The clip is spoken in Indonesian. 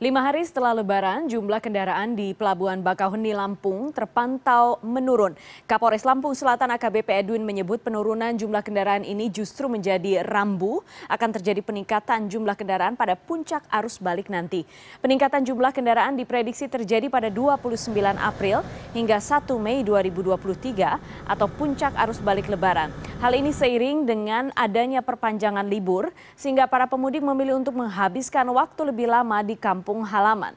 Lima hari setelah lebaran, jumlah kendaraan di Pelabuhan Bakauheni, Lampung terpantau menurun. Kapolres Lampung Selatan AKBP Edwin menyebut penurunan jumlah kendaraan ini justru menjadi rambu. Akan terjadi peningkatan jumlah kendaraan pada puncak arus balik nanti. Peningkatan jumlah kendaraan diprediksi terjadi pada 29 April hingga 1 Mei 2023 atau puncak arus balik lebaran. Hal ini seiring dengan adanya perpanjangan libur sehingga para pemudik memilih untuk menghabiskan waktu lebih lama di kampung kampung halaman